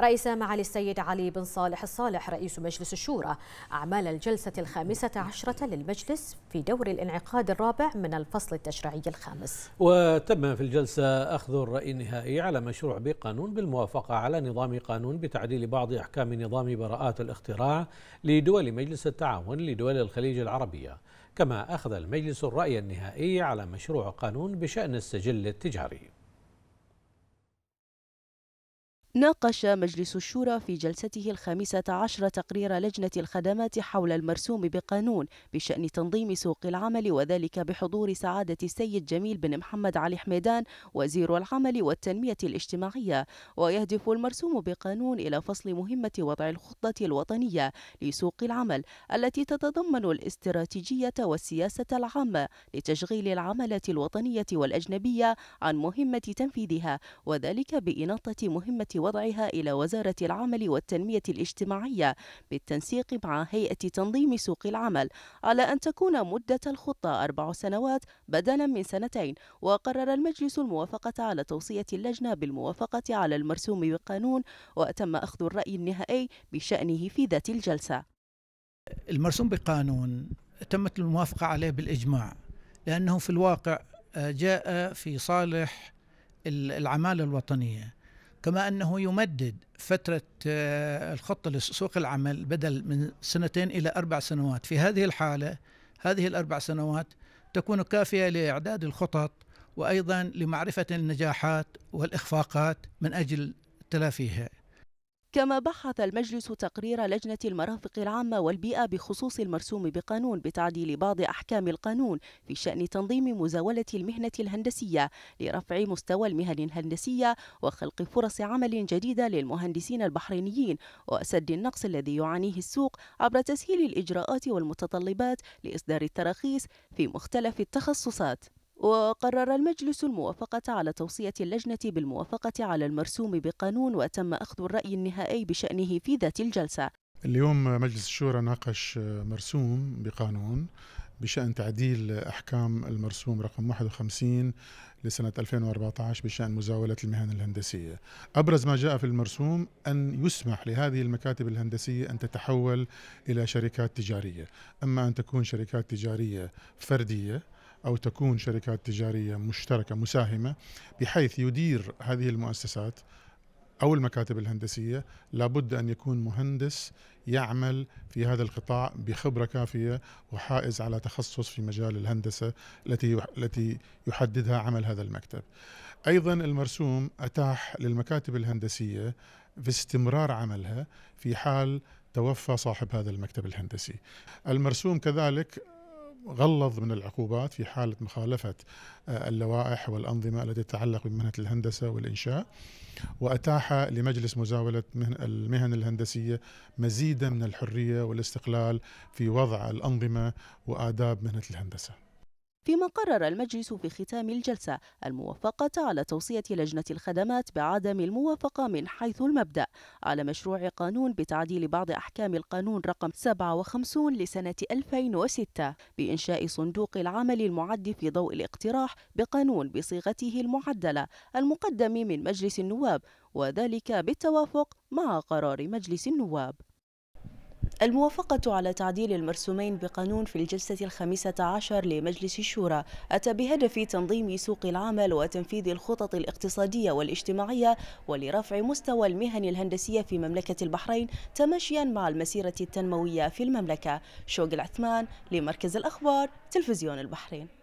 رئيس معالي السيد علي بن صالح الصالح رئيس مجلس الشورى أعمال الجلسة الخامسة عشرة للمجلس في دور الانعقاد الرابع من الفصل التشريعي الخامس وتم في الجلسة أخذ الرأي النهائي على مشروع بقانون بالموافقة على نظام قانون بتعديل بعض أحكام نظام براءات الاختراع لدول مجلس التعاون لدول الخليج العربية كما أخذ المجلس الرأي النهائي على مشروع قانون بشأن السجل التجاري ناقش مجلس الشورى في جلسته الخامسة عشر تقرير لجنة الخدمات حول المرسوم بقانون بشأن تنظيم سوق العمل وذلك بحضور سعادة السيد جميل بن محمد علي حميدان وزير العمل والتنمية الاجتماعية ويهدف المرسوم بقانون إلى فصل مهمة وضع الخطة الوطنية لسوق العمل التي تتضمن الاستراتيجية والسياسة العامة لتشغيل العملة الوطنية والأجنبية عن مهمة تنفيذها وذلك بإناطة مهمة وضعها إلى وزارة العمل والتنمية الاجتماعية بالتنسيق مع هيئة تنظيم سوق العمل على أن تكون مدة الخطة أربع سنوات بدلا من سنتين وقرر المجلس الموافقة على توصية اللجنة بالموافقة على المرسوم بقانون وتم أخذ الرأي النهائي بشأنه في ذات الجلسة المرسوم بقانون تمت الموافقة عليه بالإجماع لأنه في الواقع آه، جاء في صالح العمالة الوطنية كما أنه يمدد فترة آه، الخطة لسوق العمل بدل من سنتين إلى أربع سنوات في هذه الحالة هذه الأربع سنوات تكون كافية لإعداد الخطط وأيضا لمعرفة النجاحات والإخفاقات من أجل تلافيها كما بحث المجلس تقرير لجنة المرافق العامة والبيئة بخصوص المرسوم بقانون بتعديل بعض أحكام القانون في شأن تنظيم مزاولة المهنة الهندسية لرفع مستوى المهن الهندسية وخلق فرص عمل جديدة للمهندسين البحرينيين وسد النقص الذي يعانيه السوق عبر تسهيل الإجراءات والمتطلبات لإصدار التراخيص في مختلف التخصصات وقرر المجلس الموافقة على توصية اللجنة بالموافقة على المرسوم بقانون وتم أخذ الرأي النهائي بشأنه في ذات الجلسة اليوم مجلس الشورى ناقش مرسوم بقانون بشأن تعديل أحكام المرسوم رقم 51 لسنة 2014 بشأن مزاولة المهن الهندسية أبرز ما جاء في المرسوم أن يسمح لهذه المكاتب الهندسية أن تتحول إلى شركات تجارية أما أن تكون شركات تجارية فردية أو تكون شركات تجارية مشتركة مساهمة بحيث يدير هذه المؤسسات أو المكاتب الهندسية لابد أن يكون مهندس يعمل في هذا القطاع بخبرة كافية وحائز على تخصص في مجال الهندسة التي التي يحددها عمل هذا المكتب. أيضا المرسوم أتاح للمكاتب الهندسية في استمرار عملها في حال توفى صاحب هذا المكتب الهندسي. المرسوم كذلك غلظ من العقوبات في حالة مخالفة آه، اللوائح والأنظمة التي تتعلق بمهنة الهندسة والإنشاء وأتاح لمجلس مزاولة المهن الهندسية مزيدا من الحرية والاستقلال في وضع الأنظمة وآداب مهنة الهندسة فيما قرر المجلس في ختام الجلسة الموافقة على توصية لجنة الخدمات بعدم الموافقة من حيث المبدأ على مشروع قانون بتعديل بعض أحكام القانون رقم 57 لسنة 2006 بإنشاء صندوق العمل المعد في ضوء الاقتراح بقانون بصيغته المعدلة المقدم من مجلس النواب وذلك بالتوافق مع قرار مجلس النواب الموافقة على تعديل المرسومين بقانون في الجلسة الخامسة عشر لمجلس الشورى أتى بهدف تنظيم سوق العمل وتنفيذ الخطط الاقتصادية والاجتماعية ولرفع مستوى المهن الهندسية في مملكة البحرين تماشيا مع المسيرة التنموية في المملكة شوق العثمان لمركز الأخبار تلفزيون البحرين